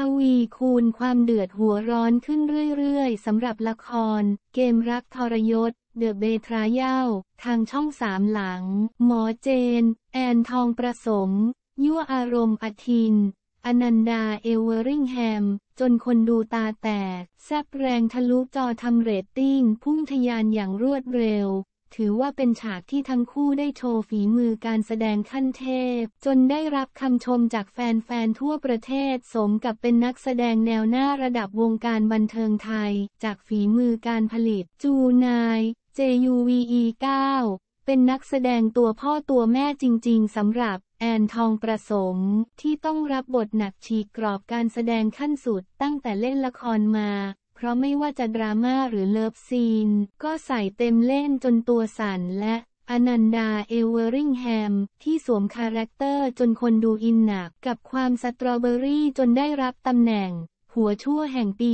ทวีคูณความเดือดหัวร้อนขึ้นเรื่อยๆ สำหรับละคร เกมรักทรยศเดอะเบทราเย่าทางช่องสามหลัง หมอเจน แอนทองประสม ยั่วอารมณ์อทิน อนันดาเอเวอริงแฮม จนคนดูตาแตก แซบแรงทะลุจอทำเรตติ้งพุ่งทยานอย่างรวดเร็วถือว่าเป็นฉากที่ทั้งคู่ได้โชว์ฝีมือการแสดงขั้นเทพ จนได้รับคำชมจากแฟนๆ ทั่วประเทศสมกับเป็นนักแสดงแนวหน้าระดับวงการบันเทิงไทย จากฝีมือการผลิตจูนาย JUVE 9เป็นนักแสดงตัวพ่อตัวแม่จริงๆสำหรับแอนทองประสม ที่ต้องรับบทหนักฉีกกรอบการแสดงขั้นสุดตั้งแต่เล่นละครมาเพราะไม่ว่าจะดราม่าหรือเลิฟซีน ก็ใส่เต็มเล่นจนตัวสั่น และอนันดาเอเวอริงแฮม ที่สวมคาแรคเตอร์จนคนดูอินหนักกับความสตรอเบอรี่จนได้รับตำแหน่งหัวชั่วแห่งปี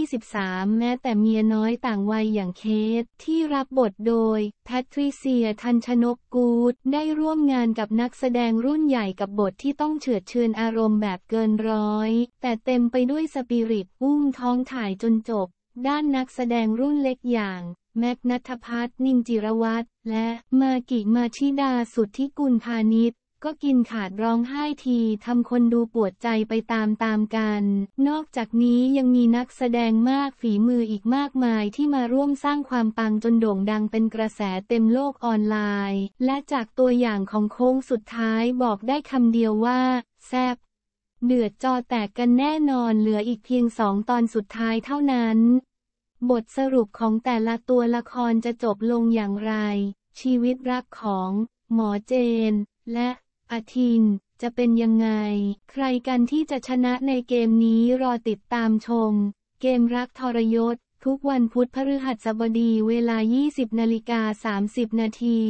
2023 แม้แต่เมียน้อยต่างวัยอย่างเคสที่รับบทโดย แพทริเซียทันชนกกูด ได้ร่วมงานกับนักแสดงรุ่นใหญ่กับบทที่ต้องเฉือดเชือนอารมณ์แบบเกินร้อย แต่เต็มไปด้วยสปิริตอุ้มท้องถ่ายจนจบ ด้านนักแสดงรุ่นเล็กอย่าง แม็กนัทพัฒนิงจิรวัตรและ มากิมาชิดาสุทธิกุลพาณิชย์ก็กินขาดร้องไห้ทีทำคนดูปวดใจไปตามตามกัน นอกจากนี้ยังมีนักแสดงมากฝีมืออีกมากมายที่มาร่วมสร้างความปังจนโด่งดังเป็นกระแสเต็มโลกออนไลน์ และจากตัวอย่างของโค้งสุดท้ายบอกได้คำเดียวว่า แซบเดือดจอแตกกันแน่นอนเหลืออีกเพียงสองตอนสุดท้ายเท่านั้น บทสรุปของแต่ละตัวละครจะจบลงอย่างไร ชีวิตรักของ หมอเจน และอทินจะเป็นยังไง ใครกันที่จะชนะในเกมนี้รอติดตามชม เกมรักทรยศ ทุกวันพุธพฤหัสบดีเวลา 20นาฬิกา 30 นาที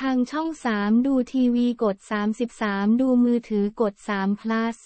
ทางช่อง 3 ดูทีวีกด 33 ดูมือถือกด3 plus